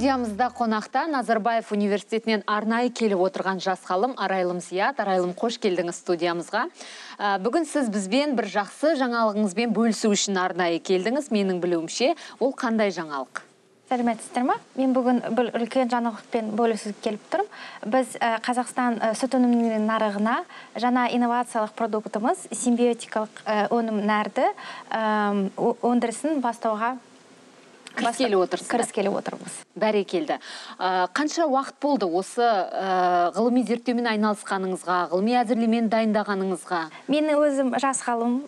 студиямызда қонақта назарбаев университетінен арнайы келіп отырған жас ғалым арайлым зият арайлым қош келдіңіз студиямызға ә, бүгін сіз бізбен бір жақсы жаңалығыңызбен бөлісу үшін арнайы келдіңіз менің білуімше ол қандай жаңалық сәлеметсіздер ма мен бүгін бір үлкен жаңалықпен бөлісуге келіп тұрмын біз ә, қазақстан ә, сүт өнімдері нарығына жаңа инновациялық продуктымыз симбиотикалық нәрді өндірісін бастауға кіріскелі отырсыз кіріскелі отырмыз бәрекелді қанша уақыт болды осы ғылыми зерттеумен айналысқаныңызға ғылыми әзірлемені дайындағаныңызға мен өзім жас ғалым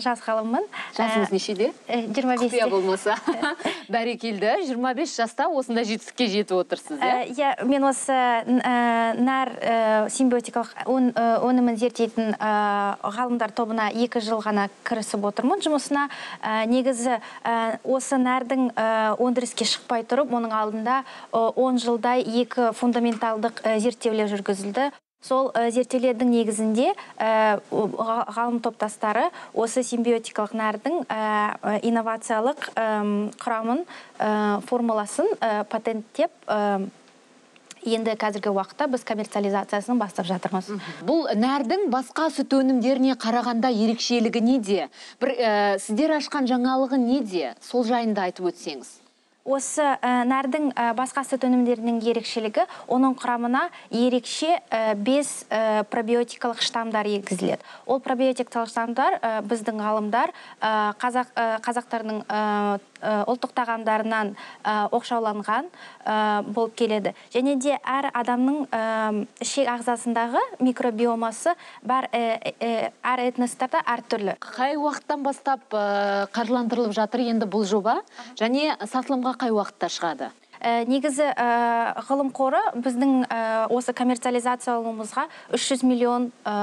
жас ғалыммын жасыңыз ә, нешеде жиырма бесте құпия болмаса бәрекелді жиырма бес жаста осында жетістікке жетіп отырсыз ә, иә иә мен осы ә, нар симбиотикалық өнімін зерттейтін ғалымдар тобына екі жыл ғана кірісіп отырмын жұмысына негізі осы нардың Э, өндіріске шықпай тұрып оның алдында 10 э, жылдай екі фундаменталдық э, зерттеулер жүргізілді сол зерттеулердің негізінде ғалым топтастары осы симбиотикалық нәрдің инновациялық құрамын формуласын патенттеп енді қазіргі уақытта біз коммерциализациясын бастап жатырмыз бұл нәрдің басқа сүт өнімдеріне қарағанда ерекшелігі неде бір ә, сіздер ашқан жаңалығы неде сол жайында айтып өтсеңіз осы э, нәрдің э, басқа сүт өнімдерінің ерекшелігі оның құрамына ерекше э, бес пробиотикалық штамдар енгізіледі ол пробиотикалық штамдар біздің ғалымдар қазақ қазақтардың ұлттық тағамдарынан оқшауланған болып келеді және де әр адамның ішек ағзасындағы микробиомасы бар әр этностарда әртүрлі қай уақыттан бастап қаржыландырылып жатыр енді бұл жоба және сатылымға қай уақытта шығады э, негізі ә, ғылым қоры біздің ә, осы коммерциализациялауымызға 300 миллион ә,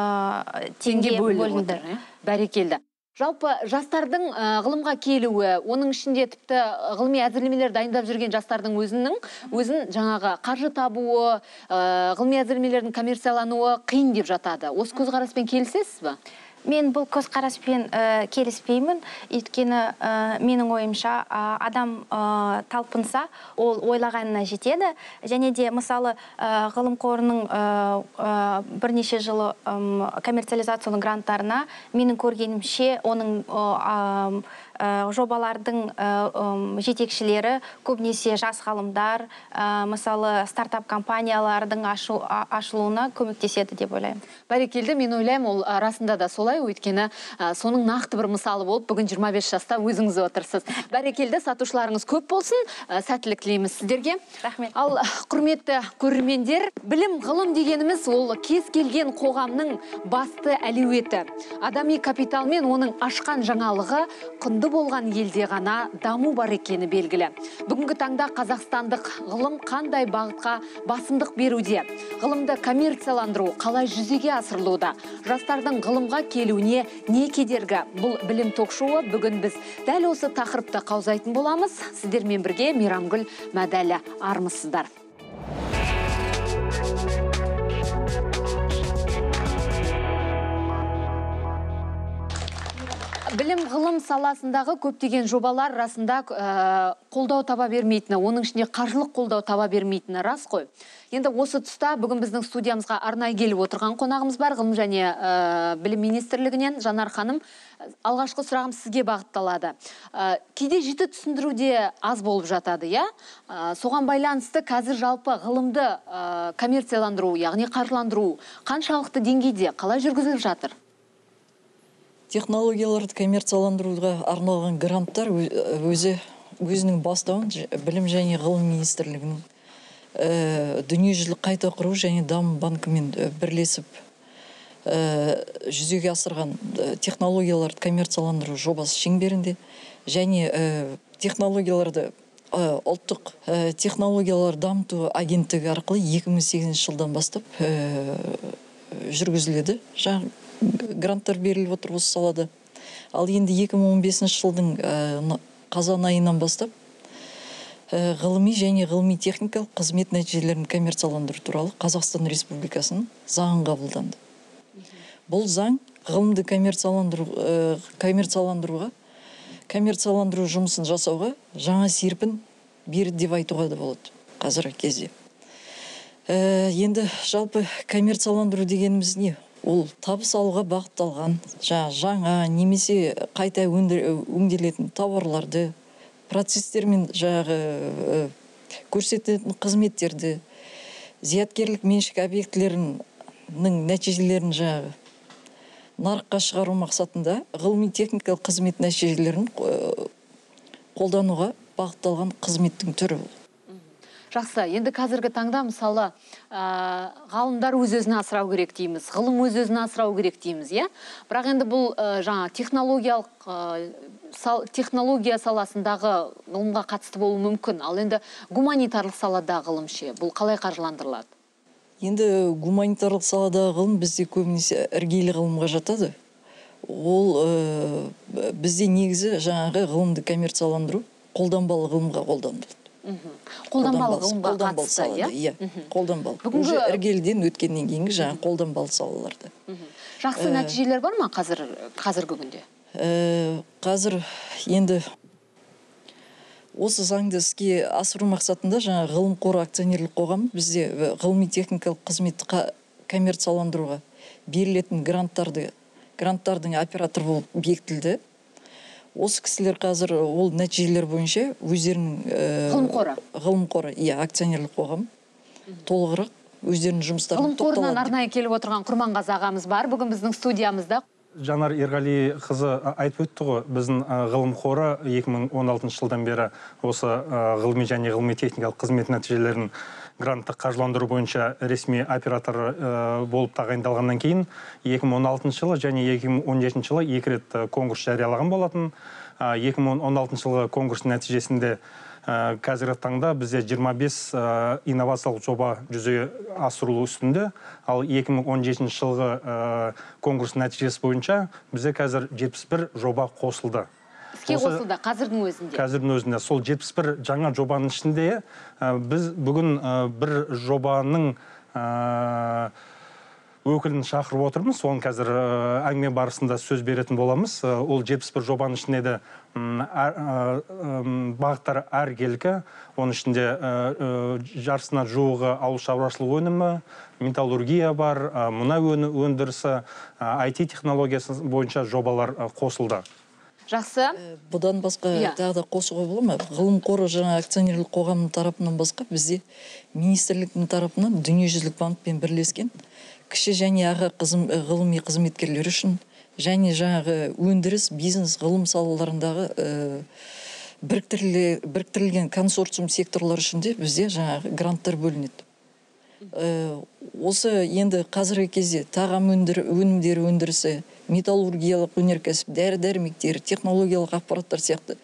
теңге бөлінді бәрекелді жалпы жастардың ғылымға келуі оның ішінде тіпті ғылыми әзірлемелер дайындап жүрген жастардың өзінің өзін жаңағы қаржы табуы ғылыми әзірлемелердің коммерциялануы қиын деп жатады осы көзқараспен келісесіз ба мен бұл көзқараспен ә, келіспеймін өйткені ә, менің ойымша ә, адам ә, талпынса ол ойлағанына жетеді және де мысалы ә, ғылым қорының ә, бірнеше жылы коммерциализацияның гранттарына менің көргенімше оның Э, жобалардың э, жетекшілері көбінесе жас ғалымдар э, мысалы стартап компаниялардың ашу, ашылуына көмектеседі деп ойлаймын бәрекелді мен ойлаймын ол расында да солай өйткені соның нақты бір мысалы болып бүгін 25 жаста өзіңіз отырсыз бәрекелді сатушыларыңыз көп болсын сәттілік тілейміз сіздерге рахмет ал құрметті көрермендер білім ғылым дегеніміз ол кез келген қоғамның басты әлеуеті адами капитал мен оның ашқан жаңалығы құнды болған елде ғана даму бар екені белгілі бүгінгі таңда қазақстандық ғылым қандай бағытқа басымдық беруде ғылымды коммерцияландыру қалай жүзеге асырылуда жастардың ғылымға келуіне не кедергі бұл білім ток шоуы бүгін біз дәл осы тақырыпты қаузайтын боламыз сіздермен бірге мейрамгүл мәдәлі армысыздар білім ғылым саласындағы көптеген жобалар расында э, қолдау таба бермейтіні оның ішінде қаржылық қолдау таба бермейтіні рас қой енді осы тұста бүгін біздің студиямызға арнайы келіп отырған қонағымыз бар ғылым және ә, білім министрлігінен жанар ханым э, алғашқы сұрағым сізге бағытталады ә, кейде жіті түсіндіру де аз болып жатады иә соған байланысты қазір жалпы ғылымды коммерцияландыру яғни қаржыландыру қаншалықты деңгейде қалай жүргізіліп жатыр технологияларды коммерцияландыруға арналған гранттар өзі өзінің бастауын білім және ғылым министрлігінің ә, дүниежүзілік қайта құру және даму банкімен э, бірлесіп ә, жүзеге асырған технологияларды коммерцияландыру жобасы шеңберінде және ә, технологияларды ә, ұлттық ә, технологиялар дамыту агенттігі арқылы 2008 жылдан бастап ә, жүргізіледі жаңағы гранттар беріліп отыр осы салада ал енді 2015 жылдың э, қазан айынан бастап э, ғылыми және ғылыми техникалық қызмет нәтижелерін коммерцияландыру туралы қазақстан республикасының заңы қабылданды бұл заң ғылымды коммерцияландыру ә, коммерцияландыруға коммерцияландыру жұмысын жасауға жаңа серпін берді деп айтуға да болады қазіргі кезде ә, енді жалпы коммерцияландыру дегеніміз не ол табыс алуға бағытталған жаңа жаңа немесе қайта өңделетін тауарларды процестер мен жаңағы көрсететін қызметтерді зияткерлік меншік объектілерінің нәтижелерін жағы. нарыққа шығару мақсатында ғылыми техникалық қызмет нәтижелерін қолдануға бағытталған қызметтің түрі жақсы енді қазіргі таңда мысалы ә, ғалымдар өз өзін асырау керек дейміз ғылым өз өзін асырау керек дейміз иә бірақ енді бұл ә, жаңа технологиялық ә, технология саласындағы ғылымға қатысты болуы мүмкін ал енді гуманитарлық салада ғылым ше бұл қалай қаржыландырылады енді гуманитарлық саладағы ғылым бізде көбінесе іргелі ғылымға жатады ол ә, бізде негізі жаңағы ғылымды коммерцияландыру қолданбалы ғылымға қолданылады қолданбалы иә, иә. бүгінгі өткеннен кейінгі жаңағы қолданбалы салаларды. жақсы э, нәтижелер бар ма қазір қазіргі күнде э, қазір енді осы заңды іске асыру мақсатында жаңа ғылым қоры акционерлік қоғам. бізде э, ғылыми техникалық қызметті коммерцияландыруға берілетін гранттарды гранттардың операторы болып бекітілді осы кісілер қазір ол нәтижелер бойынша өздерінің э, ғылым қоры ғылым қоры иә акционерлік қоғам толығырақ өздерінің жұмыстарын ғылым қорынан арнайы келіп отырған құрманғазы ағамыз бар бүгін біздің студиямызда жанар ерғалиқызы айтып өтті ғой біздің ғылым қоры 2016 жылдан бері осы ғылыми және ғылыми техникалық қызмет нәтижелерін гранттық қаржыландыру бойынша ресми оператор э, болып тағайындалғаннан кейін 2016 жылы және 2017 жылы екі рет э, конкурс жариялаған болатын 2016 жылғы конкурс нәтижесінде ә, қазіргі таңда бізде 25 ә, инновациялық жоба жүзеге асырылу үстінде ал 2017 жылғы ә, конкурс нәтижесі бойынша бізде қазір 71 жоба қосылды іске қосылды қазірдің өзінде қазірдің өзінде сол 71 жаңа жобаның ішінде біз бүгін бір жобаның өкілін шақырып отырмыз оны қазір әңгіме барысында сөз беретін боламыз ол 71 жобаның ішінде де бағыттар әркелкі оның ішінде жарысына жуығы ауыл шаруашылығы өнімі металлургия бар мұнай өндірісі IT технологиясы бойынша жобалар қосылды жақсы э, бұдан басқа иә. тағы да қосуға бола ма ғылым қоры жаңа акционерлік қоғамның тарапынан басқа бізде министрліктің тарапынан дүниежүзілік банкпен бірлескен кіші және аға қызым, э, ғылыми қызметкерлер үшін және жаңағы өндіріс бизнес ғылым салаларындағы э, біріктірілген консорциум секторлар де бізде жаңағы гранттар бөлінеді осы енді қазіргі кезде тағам өнімдері өндірісі металлургиялық өнеркәсіп дәрі дәрмектер технологиялық аппараттар сияқты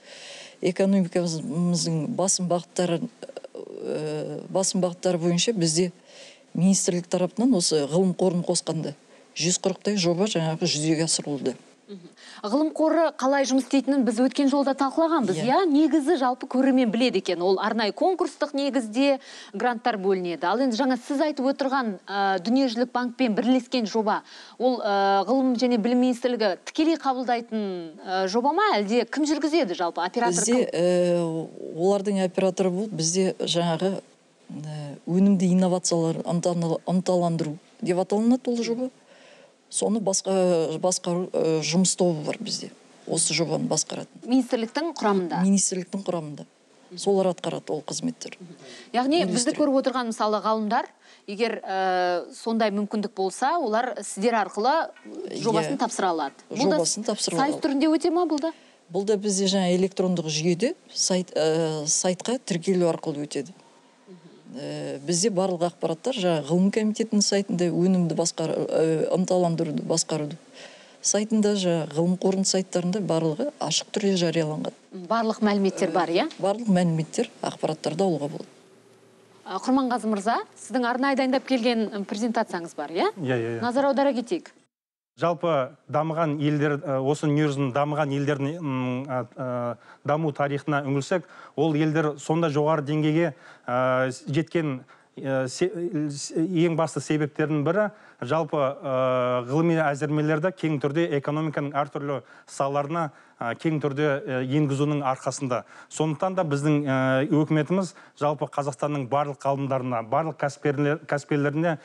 экономикамыздың басым бағыттары э, басым бағыттары бойынша бізде министрлік тарапынан осы ғылым қорын қосқанда жүз қырықтай жоба жаңағы жүзеге асырылды ғылым қоры қалай жұмыс істейтінін біз өткен жолда талқылағанбыз иә. иә негізі жалпы көрермен біледі екен ол арнайы конкурстық негізде гранттар бөлінеді ал енді жаңа сіз айтып отырған ә, дүниежүзілік банкпен бірлескен жоба ол ә, ғылым және білім министрлігі тікелей қабылдайтын ә, жоба ма әлде кім жүргізеді жалпы оператор бізде ә, олардың операторы болып бізде жаңағы э, өнімді инновациялар ынталандыру деп аталынады ол жоба соны басқа, басқару э, жұмыс тобы бар бізде осы жобаны басқаратын министрліктің құрамында министрліктің құрамында солар атқарады ол қызметтер яғни бізді көріп отырған мысалы ғалымдар егер ә, сондай мүмкіндік болса олар сіздер арқылы жобасын yeah, тапсыра алады жобасын тапсыра алады сайт түрінде өте ма бұл да бұл да бізде жаңа электрондық жүйеде сайт, э, сайтқа тіркелу арқылы өтеді ә, бізде барлық ақпараттар жаңағы ғылым комитетінің сайтында өнімді басқару ә, ынталандыруды басқаруды сайтында жаңағы ғылым қорының сайттарында барлығы ашық түрде жарияланған барлық мәліметтер бар иә барлық мәліметтер ақпараттарды алуға болады құрманғазы мырза сіздің арнайы дайындап келген презентацияңыз бар иә? иә иә иә назар аудара кетейік жалпы дамыған елдер осы дүниежүзінің дамыған елдердің даму тарихына үңілсек ол елдер сонда жоғары деңгейге жеткен ең басты себептердің бірі жалпы ғылыми әзірмелерді кең түрде экономиканың әртүрлі салаларына кең түрде енгізуінің арқасында сондықтан да біздің өкіметіміз жалпы қазақстанның барлық ғалымдарына барлық кәсіпкерлеріне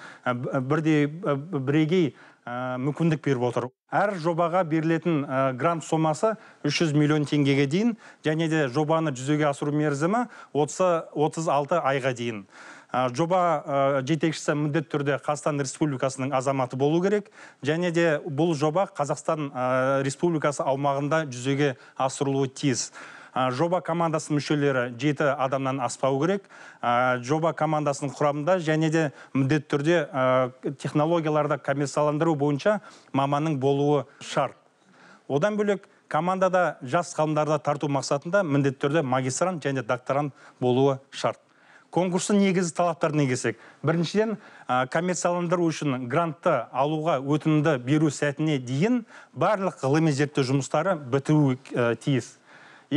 бірдей бірегей ә, мүмкіндік беріп отыр әр жобаға берілетін ә, грант сомасы 300 миллион теңгеге дейін және де жобаны жүзеге асыру мерзімі 36 айға дейін ә, жоба жетекшісі міндетті түрде қазақстан республикасының азаматы болу керек және де бұл жоба қазақстан республикасы аумағында жүзеге асырылуы тиіс жоба командасының мүшелері жеті адамнан аспау керек жоба командасының құрамында және де міндетті түрде технологияларды коммерцияландыру бойынша маманның болуы шарт одан бөлек командада жас ғалымдарды тарту мақсатында міндетті түрде магистрант және докторант болуы шарт конкурстың негізгі талаптарына келсек біріншіден коммерцияландыру үшін грантты алуға өтінімді беру сәтіне дейін барлық ғылыми зерттеу жұмыстары бітуі тиіс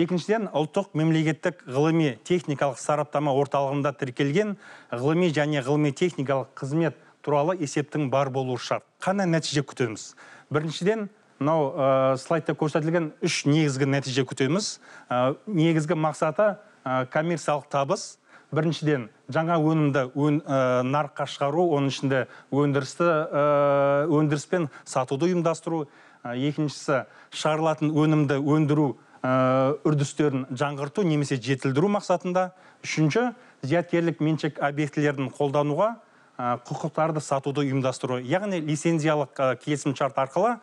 екіншіден ұлттық мемлекеттік ғылыми техникалық сараптама орталығында тіркелген ғылыми және ғылыми техникалық қызмет туралы есептің бар болуы шарт қандай нәтиже күтеміз біріншіден мынау ә, слайдта көрсетілген үш негізгі нәтиже күтеміз ә, негізгі мақсаты ә, коммерциялық табыс біріншіден жаңа өнімді өн, ә, нарыққа шығару оның ішінде өндірісті ә, сатуды ұйымдастыру ә, екіншісі шығарылатын өнімді өндіру Э, үрдістерін жаңғырту немесе жетілдіру мақсатында үшінші зияткерлік меншік объектілерін қолдануға э, құқықтарды сатуды ұйымдастыру яғни лицензиялық э, келісімшарт арқылы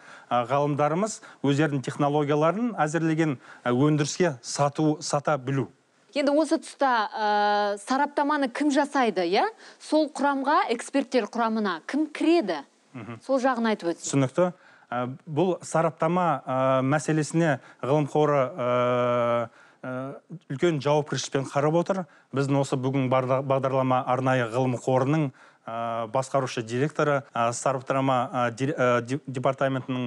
ғалымдарымыз өздерінің технологияларын әзірлеген өндіріске сату сата білу енді осы тұста сараптаманы кім жасайды иә сол құрамға эксперттер құрамына кім кіреді сол жағын айтып өтсеңіз түсінікті Э, бұл сараптама ә, мәселесіне ғылым қоры ә, үлкен жауапкершілікпен қарап отыр біздің осы бүгін бағдарлама арнайы ғылым қорының басқарушы директоры сараптама департаментінің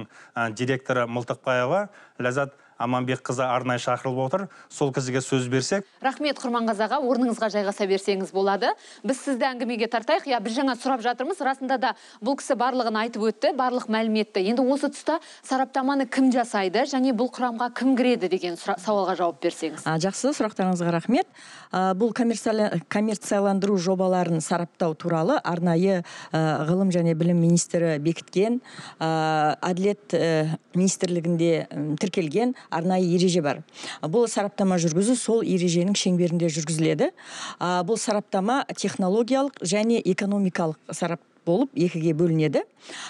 директоры мылтықбаева ләззат аманбекқызы арнайы шақырылып отыр сол кісіге сөз берсек рахмет құрманғазы аға орныңызға жайғаса берсеңіз болады біз сізді әңгімеге тартайық иә біз жаңа сұрап жатырмыз расында да бұл кісі барлығын айтып өтті барлық мәліметті енді осы тұста сараптаманы кім жасайды және бұл құрамға кім кіреді деген сұра, сауалға жауап берсеңіз а, жақсы сұрақтарыңызға рахмет а, бұл коммерцияландыру жобаларын сараптау туралы арнайы ә, ғылым және білім министрі бекіткен ә, әділет ә, министрлігінде тіркелген арнайы ереже бар бұл сараптама жүргізу сол ереженің шеңберінде жүргізіледі бұл сараптама технологиялық және экономикалық сарап болып екіге бөлінеді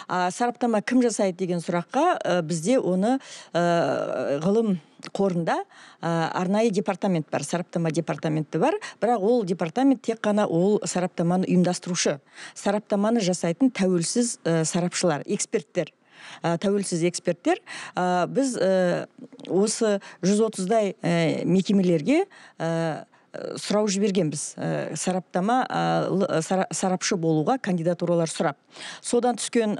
а, сараптама кім жасайды деген сұраққа бізде оны ә, ғылым қорында арнайы департамент бар сараптама департаменті бар бірақ ол департамент тек қана ол сараптаманы ұйымдастырушы сараптаманы жасайтын тәуелсіз ә, сарапшылар эксперттер ә, тәуелсіз эксперттер ә, біз ә, осы 130-дай мекемелерге Э, сұрау жібергенбіз ә, э, сараптама э, сарапшы болуға кандидатуралар сұрап содан түскен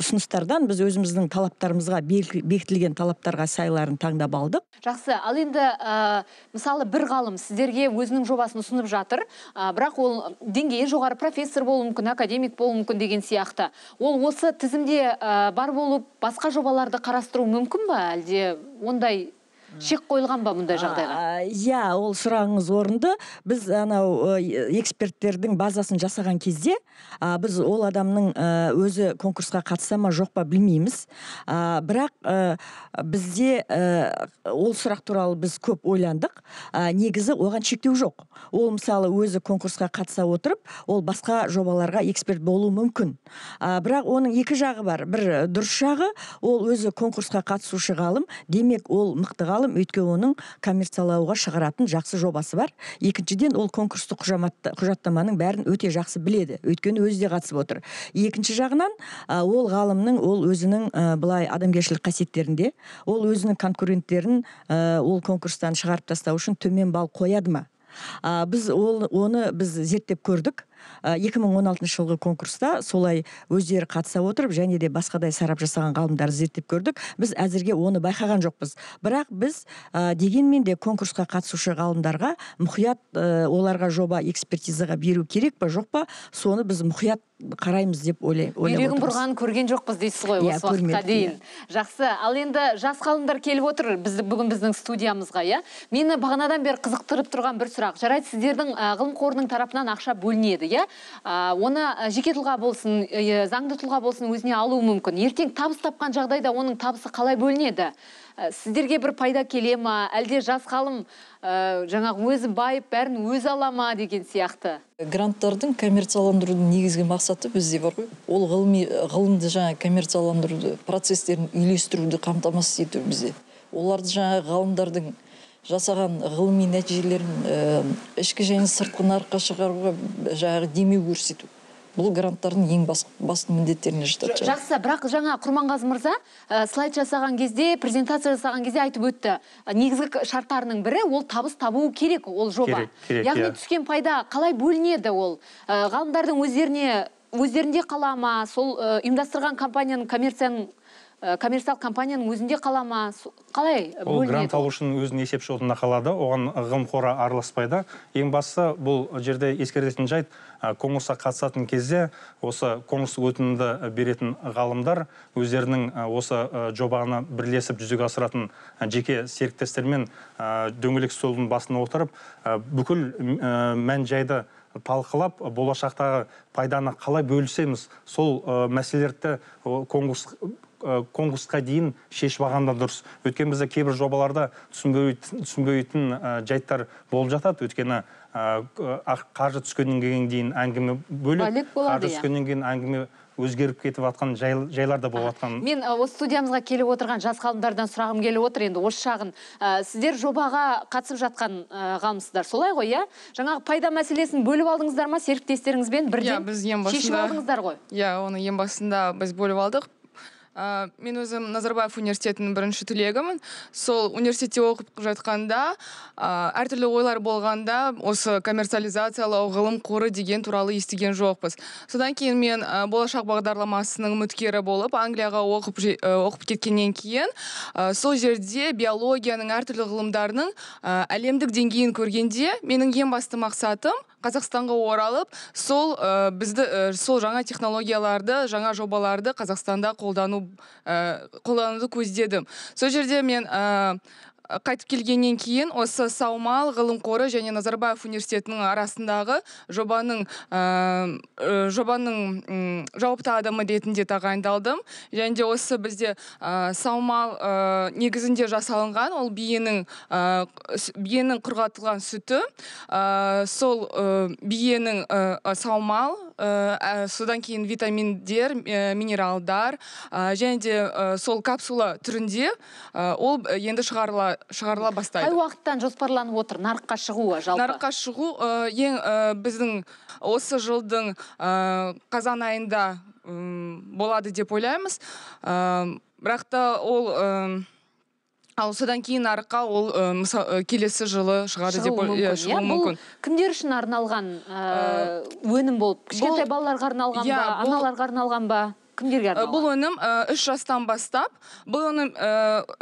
ұсыныстардан біз өзіміздің талаптарымызға бекітілген талаптарға сайларын таңдап алдық жақсы ал енді мысалы бір ғалым сіздерге өзінің жобасын ұсынып жатыр бірақ ол деңгейі жоғары профессор болуы мүмкін академик болуы мүмкін деген сияқты ол осы тізімде бар болып басқа жобаларды қарастыру мүмкін ба әлде ондай шек қойылған ба мұндай жағдайға иә ол сұрағыңыз орынды біз анау эксперттердің базасын жасаған кезде біз ол адамның өзі конкурсқа қатыса ма жоқ па білмейміз бірақ бізде ол сұрақ туралы біз көп ойландық негізі оған шектеу жоқ ол мысалы өзі конкурсқа қатыса отырып ол басқа жобаларға эксперт болуы мүмкін бірақ оның екі жағы бар бір дұрыс жағы ол өзі конкурсқа қатысушы ғалым демек ол мықты ғалым ғылым өйткені оның коммерциялауға шығаратын жақсы жобасы бар екіншіден ол конкурстық құжаттаманың бәрін өте жақсы біледі өйткені өзі де қатысып отыр екінші жағынан ол ғалымның ол өзінің ә, былай адамгершілік қасиеттерінде ол өзінің конкуренттерін ә, ол конкурстан шығарып тастау үшін төмен балл қояды ма біз ол оны біз зерттеп көрдік 2016 э, жылғы конкурста солай өздері қатыса отырып және де басқадай сарап жасаған ғалымдарды зерттеп көрдік біз әзірге оны байқаған жоқпыз бірақ біз ә, дегенмен де конкурсқа қатысушы ғалымдарға мұқият ә, оларға жоба экспертизаға беру керек па жоқ па соны біз мұқият қараймыз деп ойлаймын бүйрегін бұрғанын көрген жоқпыз дейсіз ғой yeah, иә, осы уақытқа дейін иә. жақсы ал енді жас ғалымдар келіп отыр бізді бүгін біздің студиямызға иә мені бағанадан бері қызықтырып тұрған бір сұрақ жарайды сіздердің ғылым қорының тарапынан ақша бөлінеді иә оны жеке тұлға болсын заңды тұлға болсын өзіне алуы мүмкін ертең табыс тапқан жағдайда оның табысы қалай бөлінеді Э, сіздерге бір пайда келе ма әлде жас ғалым ә, жаңағы өзі байып бәрін өзі ала ма деген сияқты гранттардың коммерцияландырудың негізгі мақсаты бізде бар ғой ол ғылыми ғылымды жаңа коммерцияландыруды процестерін үйлестіруді қамтамасыз ету бізде оларды жаңа ғалымдардың жасаған ғылыми нәтижелерін ә, ішкі және сыртқы нарыққа шығаруға жаңағы демеу көрсету бұл гранттардың ең бас, басты міндеттеріне жатады жақсы бірақ жаңа құрманғазы мырза э, слайд жасаған кезде презентация жасаған кезде айтып өтті э, негізгі шарттарының бірі ол табыс табуы керек ол жоба керек, керек, яғни иә. түскен пайда қалай бөлінеді ол э, ғалымдардың өздеріне өздерінде қала сол ұйымдастырған компанияның коммерцияның ә, э, коммерциялық компанияның өзінде қала ма қалай э, ол грант алушының өзінің есеп шотында қалады оған ғылым қоры араласпайды ең бастысы бұл жерде ескеретін жайт э, конкурсқа қатысатын кезде осы конкурс өтінімді беретін ғалымдар өздерінің осы жобаны бірлесіп жүзеге асыратын жеке серіктестермен дөңгелек столдың басына отырып бүкіл мән жайды талқылап болашақтағы пайданы қалай бөлісеміз сол ә, мәселелерді конкурс Э, конкурсқа дейін шешіп алған да дұрыс өйткені бізде кейбір жобаларда түсінбейтін э, жайттар болып жатады өйткені э, қаржы түскеннен кейін әңгіме бөлек қаржы иә. түскеннен кейін әңгіме өзгеріп кетіп жатқан жай, жайлар да болып жатқан мен осы студиямызға келіп отырған жас ғалымдардан сұрағым келіп отыр енді осы шағын ә, сіздер жобаға қатысып жатқан ә, ғалымсыздар солай ғой иә жаңағы пайда мәселесін бөліп алдыңыздар ма серіктестеріңізбен бірден yeah, иә, біз ең басында шешіп алдыңыздар ғой иә оны ең басында біз бөліп алдық ә, мен өзім назарбаев университетінің бірінші түлегімін сол университетте оқып жатқанда ә, әртүрлі ойлар болғанда осы коммерциализациялау ғылым қоры деген туралы естіген жоқпыз содан кейін мен ә, болашақ бағдарламасының үміткері болып англияға оқып оқып кеткеннен кейін ә, сол жерде биологияның әртүрлі ғылымдарының әлемдік деңгейін көргенде менің ең басты мақсатым қазақстанға оралып сол бізді сол жаңа технологияларды жаңа жобаларды қазақстанда қолдану ә, қолдануды көздедім сол жерде мен ә, қайтып келгеннен кейін осы саумал ғылым қоры және назарбаев университетінің арасындағы жобаның ә, жобаның жауапты адамы ретінде тағайындалдым және де осы бізде ә, саумал ә, негізінде жасалынған ол биенің ә, биенің құрғатылған сүті ә, сол ә, биенің ә, саумал ә, содан кейін витаминдер э, минералдар ә, және де э, сол капсула түрінде ол енді шығарыла шығарыла бастайды қай уақыттан жоспарланып отыр нарыққа шығуы жалпы нарыққа шығу ең біздің осы жылдың қазан айында болады деп ойлаймыз бірақ та ол ал содан кейін нарыққа ол э, мысалы э, келесі жылы шығады деп шығуы иә, иә, мүмкін кімдер үшін арналған э, өнім болып кішкентай балаларға арналған иә, ба аналарға арналған ба кімдерге арналған э, бұл өнім э, үш жастан бастап бұл өнім э,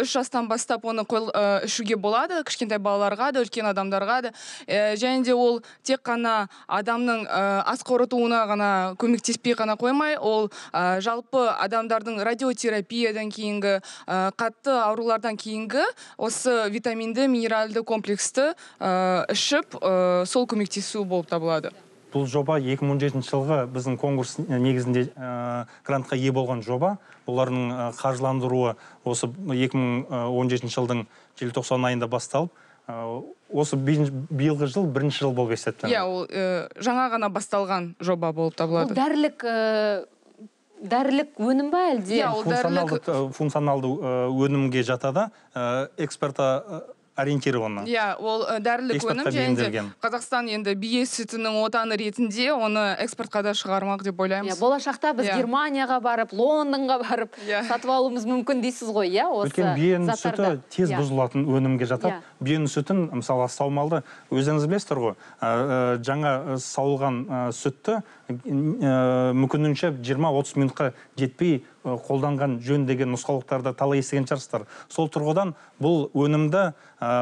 үш жастан бастап оны ішуге болады кішкентай балаларға да үлкен адамдарға да және де ол тек қана адамның ас қорытуына ғана көмектеспей қана қоймай ол жалпы адамдардың радиотерапиядан кейінгі қатты аурулардан кейінгі осы витаминді минералды комплексті ішіп сол көмектесу болып табылады бұл жоба 2017 жылғы біздің конкурс негізінде ә, грантқа ие болған жоба олардың э, қаржыландыруы осы 2017 жылдың желтоқсан айында басталып ә, осы биылғы жыл бірінші жыл болып есептеледі иә ол жаңа ғана басталған жоба болып табылады ол дәрілік дәрілік өнім ба әлде иә, функционалды, өнімге жатады эксперта ориентированно иә ол э, дәрілік өнім және қазақстан енді бие сүтінің отаны ретінде оны экспортқа да шығармақ деп ойлаймыз иә болашақта біз иә. германияға барып лондонға барып иә. сатып алуымыз мүмкін дейсіз ғой иә осы өйткені сүті тез иә. бұзылатын өнімге жатады биенің сүтін мысалы саумалды өздеріңіз білесіздер ғой ә, ә, жаңа ә, сауылған сүтті мүмкіндігінше 20-30 минутқа жетпей қолданған жөн деген нұсқаулықтарды талай естіген шығарсыздар сол тұрғыдан бұл өнімді ә,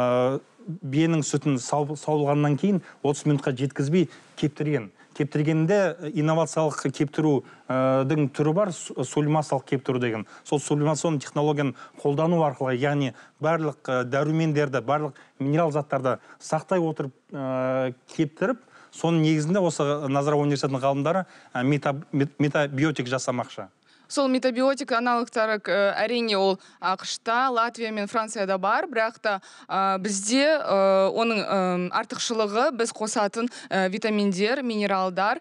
биенің сүтін сауылғаннан кейін 30 минутқа жеткізбей кептірген кептіргенде э, инновациялық кептірудің э, түрі бар э, сульмациялық кептіру деген сол сульмационный технологияны қолдану арқылы яғни барлық дәрумендерді барлық минерал заттарды сақтай отырып кептіріп соның негізінде осы назарбаев университетінің ғалымдары метабиотик жасамақшы сол метабиотик аналогтары э, әрине ол ақш латвия мен францияда бар бірақ та бізде э, оның э, артықшылығы біз қосатын витаминдер минералдар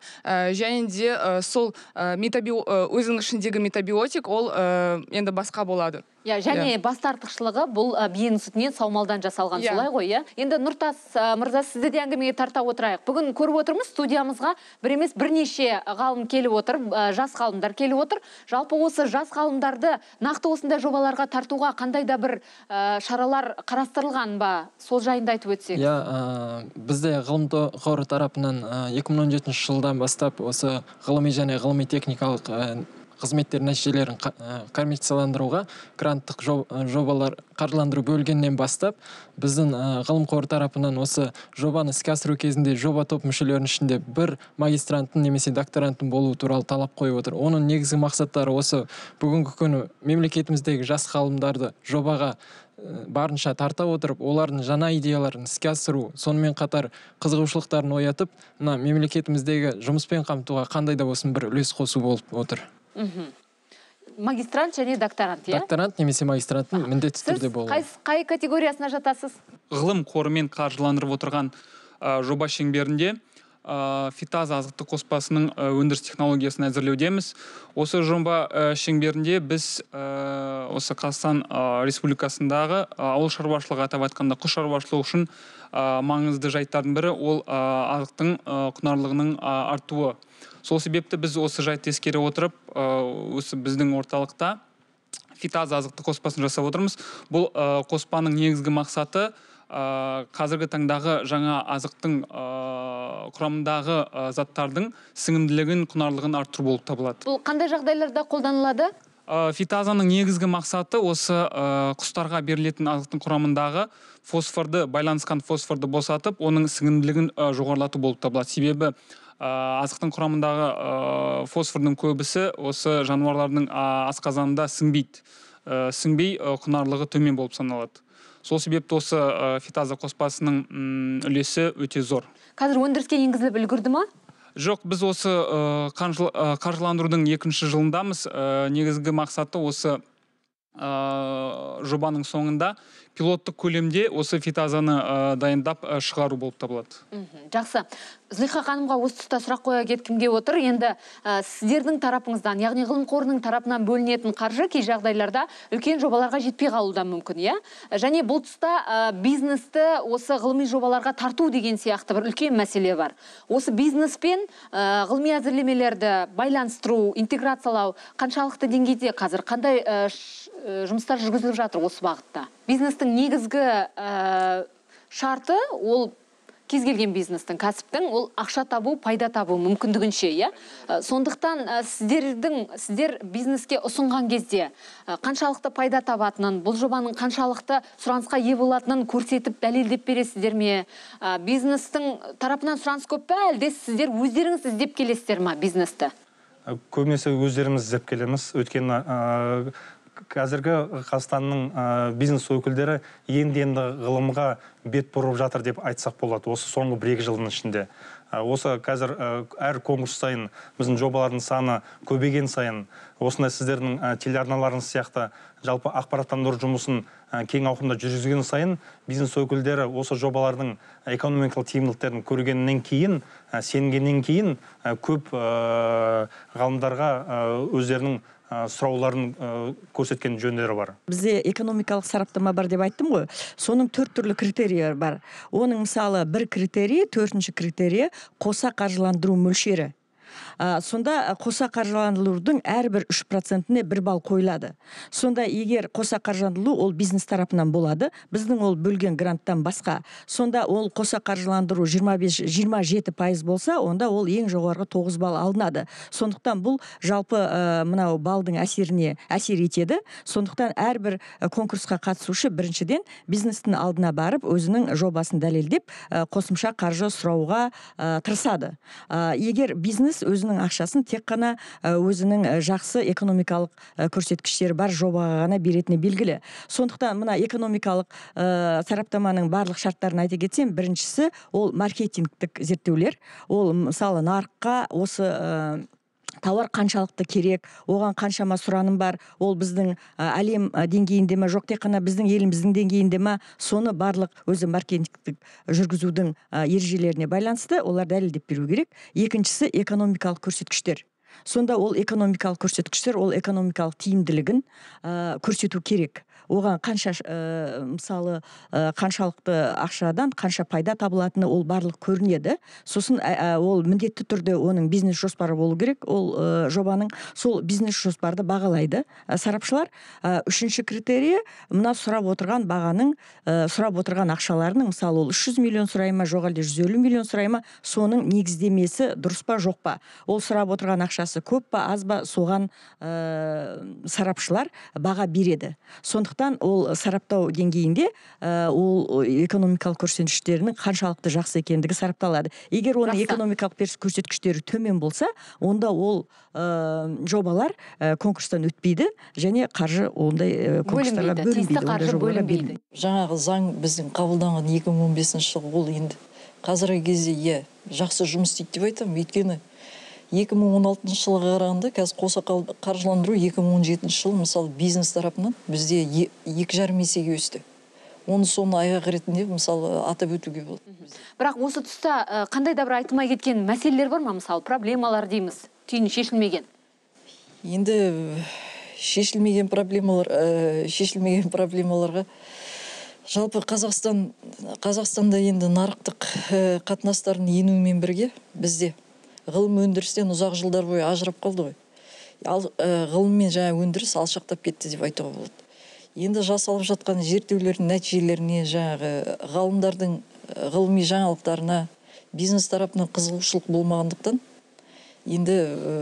және де сол метаби өзінің ішіндегі метабиотик ол енді басқа болады иә және yeah. Иә. бұл ә, биенің сүтінен саумалдан жасалған yeah. Иә. солай ғой иә енді нұртас мырза сізді де әңгімеге тарта отырайық бүгін көріп отырмыз студиямызға бір емес бірнеше ғалым келіп отыр жас ғалымдар келіп отыр жалпы осы жас ғалымдарды нақты осындай жобаларға тартуға қандай да бір шаралар қарастырылған ба сол жайында айтып өтсеңіз иә бізде ғылым қоры тарапынан екі жылдан бастап осы ғылыми және ғылыми техникалық қызметтер нәтижелерін ә, коммерцияландыруға гранттық ә, жобалар қаржыландыру бөлгеннен бастап біздің ә, ғылым қоры тарапынан осы жобаны іске асыру кезінде жоба топ мүшелерінің ішінде бір магистранттың немесе докторанттың болуы туралы талап қойып отыр оның негізгі мақсаттары осы бүгінгі күні мемлекетіміздегі жас ғалымдарды жобаға барынша тарта отырып олардың жаңа идеяларын іске асыру сонымен қатар қызығушылықтарын оятып мына мемлекетіміздегі жұмыспен қамтуға қандай да болсын бір үлес қосу болып отыр мхм магистрант және докторант иә докторант немесе магистранттың міндетті түрде болу қай, қай категориясына жатасыз ғылым қорымен қаржыландырып отырған жоба шеңберінде ә, фитаза азықтық қоспасының өндіріс технологиясын әзірлеудеміз осы жоба ә, шеңберінде біз ә, осы қазақстан республикасындағы ауыл шаруашылығы атап айтқанда құс шаруашылығы үшін маңызды жайттардың бірі ол ә, азықтың құнарлығының артуы сол себепті біз осы жайтты ескере отырып осы біздің орталықта фитаза азықтық қоспасын жасап отырмыз бұл қоспаның негізгі мақсаты қазіргі таңдағы жаңа азықтың құрамындағы заттардың сіңімділігін құнарлығын арттыру болып табылады бұл қандай жағдайларда қолданылады фитазаның негізгі мақсаты осы құстарға берілетін азықтың құрамындағы фосфорды байланысқан фосфорды босатып оның сіңімділігін жоғарылату болып табылады себебі Э, азықтың құрамындағы э, фосфордың көбісі осы жануарлардың асқазанында сіңбейді э, сіңбей құнарлығы төмен болып саналады сол себепті осы фитаза қоспасының үлесі өте зор қазір өндіріске енгізіліп үлгерді ма жоқ біз осы қаржыландырудың екінші жылындамыз негізгі мақсаты осы ә, жобаның соңында пилоттық көлемде осы фитазаны ә, дайындап ә, шығару болып табылады жақсы зылиха ханымға осы тұста сұрақ қоя кеткім келіп отыр енді ә, сіздердің тарапыңыздан яғни ғылым қорының тарапынан бөлінетін қаржы кей жағдайларда үлкен жобаларға жетпей қалуы да мүмкін иә және бұл тұста бизнесті осы ғылыми жобаларға тарту деген сияқты бір үлкен мәселе бар осы бизнес пен ғылыми әзірлемелерді байланыстыру интеграциялау қаншалықты деңгейде қазір қандай Э, жұмыстар жүргізіліп жатыр осы бағытта бизнестің негізгі ә, шарты ол кез келген бизнестің кәсіптің ол ақша табу пайда табу мүмкіндігінше иә э, сондықтан сіздердің сіздер бизнеске ұсынған кезде қаншалықты пайда табатынын бұл жобаның қаншалықты сұранысқа ие болатынын көрсетіп дәлелдеп бересіздер ме бизнестің тарапынан сұраныс көп пе әлде сіздер өздеріңіз іздеп келесіздер ма бизнесті ә, көбінесе өздеріміз іздеп келеміз өйткені қазіргі қазақстанның ә, бизнес өкілдері енді енді ғылымға бет бұрып жатыр деп айтсақ болады осы соңғы бір екі жылдың ішінде осы қазір әр конкурс сайын біздің жобалардың саны көбейген сайын осындай сіздердің ә, телеарналарыңыз сияқты жалпы ақпараттандыру жұмысын кең ауқымда жүргізген сайын бизнес өкілдері осы жобалардың экономикалық тиімділіктерін көргеннен кейін сенгеннен кейін көп ғалымдарға өздерінің ә, сұрауларын ә, көрсеткен жөндері бар бізде экономикалық сараптама бар деп айттым ғой соның төрт түрлі критерийі бар оның мысалы бір критерий төртінші критерий қоса қаржыландыру мөлшері ы сонда э, қоса қаржыландырудың әрбір үш процентіне бір балл қойылады сонда егер қоса қаржыландыру ол бизнес тарапынан болады біздің ол бөлген гранттан басқа сонда ол қоса қаржыландыру жиырма бес жиырма жеті пайыз болса онда ол ең жоғарғы тоғыз балл алынады сондықтан бұл жалпы ә, мынау балдың әсеріне әсер етеді сондықтан әрбір э, конкурсқа қатысушы біріншіден бизнестің алдына барып өзінің жобасын дәлелдеп ә, қосымша қаржы сұрауға ә, тырысады ә, егер бизнес өзінің ақшасын тек қана өзінің жақсы экономикалық көрсеткіштері бар жобаға ғана беретіні белгілі сондықтан мына экономикалық ә, сараптаманың барлық шарттарын айта кетсем біріншісі ол маркетингтік зерттеулер ол мысалы нарыққа осы тауар қаншалықты керек оған қаншама сұраным бар ол біздің ә, әлем деңгейінде ме жоқ тек қана біздің еліміздің деңгейінде ма соны барлық өзі маркетингтік жүргізудің ә, ережелеріне байланысты олар дәлелдеп беру керек екіншісі экономикалық көрсеткіштер сонда ол экономикалық көрсеткіштер ол экономикалық тиімділігін ә, көрсету керек оған қанша ыыы э, мысалы э, қаншалықты ақшадан қанша пайда табылатыны ол барлық көрінеді сосын ол міндетті түрде оның бизнес жоспары болу керек ол ә, жобаның сол бизнес жоспарды бағалайды сарапшылар үшінші критерий мына сұрап отырған бағаның ә, сұрап отырған ақшаларының мысалы ол 300 миллион сұрай ма жоқ әлде жүз миллион сұрай ма соның негіздемесі дұрыс па жоқ па ол сұрап отырған ақшасы көп па аз ба соған ә, сарапшылар баға береді сондықтан ол сараптау деңгейінде э, ол экономикалық көрсеткіштерінің қаншалықты жақсы екендігі сарапталады егер оның Жақса. экономикалық көрсеткіштері төмен болса онда ол э, жобалар ә, конкурстан өтпейді және қаржы ондай конкурстарға бөлінбейді қаржы жаңағы заң біздің қабылданған 2015 жылы ол енді қазіргі кезде иә жақсы жұмыс істейді деп айтамын өйткені 2016 мың он алтыншы жылға қарағанда қазір қоса қаржыландыру екі мың он жетінші жылы мысалы бизнес тарапынан бізде екі жарым есеге өсті оны соны айғақ ретінде мысалы атап өтуге болады бірақ осы тұста қандай да бір айтылмай кеткен мәселелер бар ма мысалы проблемалар дейміз түйін шешілмеген енді шешілмеген проблемалар ә, шешілмеген проблемаларға жалпы қазақстан қазақстанда енді нарықтық қатынастардың енуімен бірге бізде ғылым өндірістен ұзақ жылдар бойы ажырап қалды ғой ал э, ғылым мен жаңағы өндіріс алшақтап кетті деп айтуға болады енді жасалып жатқан зерттеулердің нәтижелеріне жаңағы э, ғалымдардың э, ғылыми жаңалықтарына бизнес тарапынан қызығушылық болмағандықтан енді ә,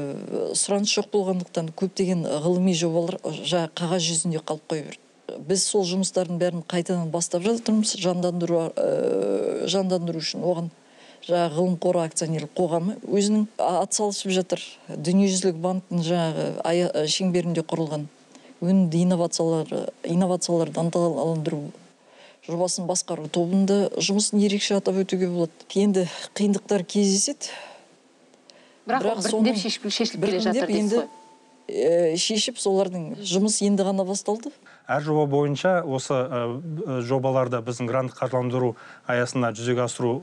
сұраныс жоқ болғандықтан көптеген ғылыми жобалар жаңағы қағаз жүзінде қалып қоя берді біз сол жұмыстардың бәрін қайтадан бастап жатырмыз жандандыру ә, жандандыру үшін оған жаңағы ғылым қоры акционерлік қоғамы өзінің атсалысып жатыр дүниежүзілік банктің жаңағы шеңберінде құрылған өнімді инновациялар инновацияларды ынталандыру жобасын басқару тобында жұмысын ерекше атап өтуге болады енді қиындықтар кездеседі бірақ, бірақ біртіндеп шешіліп келе жатыр енді шешіп солардың жұмыс енді ғана басталды әр жоба бойынша осы э, э, жобаларды біздің грант қаржыландыру аясында жүзеге асыру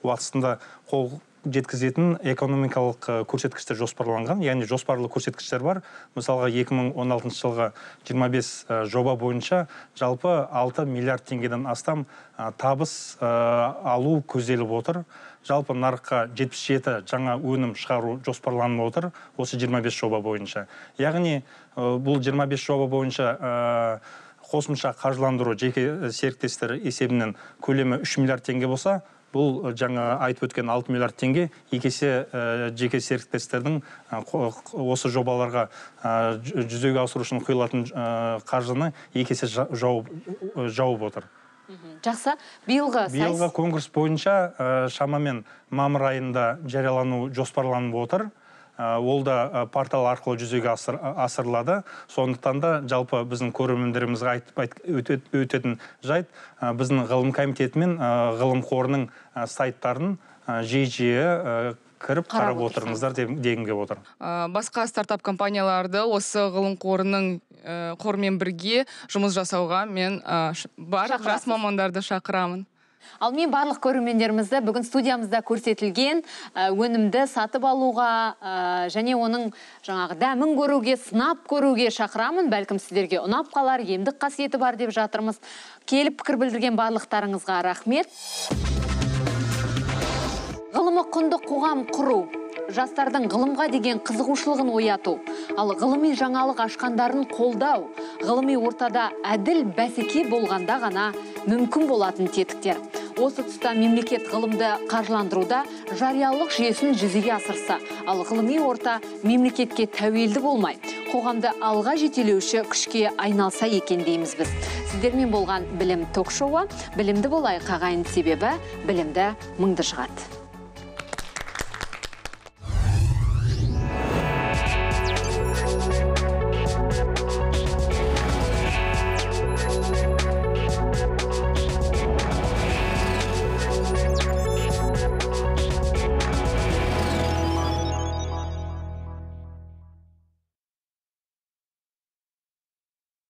уақытысында қол жеткізетін экономикалық э, көрсеткіштер жоспарланған яғни жоспарлы көрсеткіштер бар мысалға 2016 жылғы 25 жоба бойынша жалпы 6 миллиард теңгеден астам табыс алу көзделіп отыр жалпы нарыққа 77 жаңа өнім шығару жоспарланып отыр осы 25 жоба бойынша яғни бұл 25 жоба бойынша қосымша қаржыландыру жеке серіктестер есебінен көлемі 3 миллиард теңге болса бұл жаңа айтып өткен 6 миллиард теңге екі есе жеке серіктестердің осы жобаларға ә, жүзеге асыру үшін құйылатын қаржыны екі есе жауып отыр жақсы биылғы биылғы конкурс бойынша э, шамамен мамыр айында жариялану жоспарланып отыр э, ол да э, портал арқылы жүзеге асыр, асырылады сондықтан да жалпы біздің көрермендерімізге айтып өтетін жайт біздің ғылым комитеті мен ғылым қорының сайттарын жиі жиі кіріп қарап отырыңыздар дегім келіп отыр э, басқа стартап компанияларды осы ғылым қорының э, қормен бірге жұмыс жасауға мен баррас э, барлық жас мамандарды шақырамын ал мен барлық көрермендерімізді бүгін студиямызда көрсетілген өнімді сатып алуға және оның жаңағы дәмін көруге сынап көруге шақырамын бәлкім сіздерге ұнап қалар емдік қасиеті бар деп жатырмыз келіп пікір білдірген барлықтарыңызға рахмет ғылымы құнды қоғам құру жастардың ғылымға деген қызығушылығын ояту ал ғылыми жаңалық ашқандарын қолдау ғылыми ортада әділ бәсеке болғанда ғана мүмкін болатын тетіктер осы тұста мемлекет ғылымды қаржыландыруда жариялық жүйесін жүзеге асырса ал ғылыми орта мемлекетке тәуелді болмай қоғамды алға жетелеуші күшке айналса екен дейміз біз сіздермен болған білім ток шоуы білімді болайық ағайын себебі білімді мыңды шығады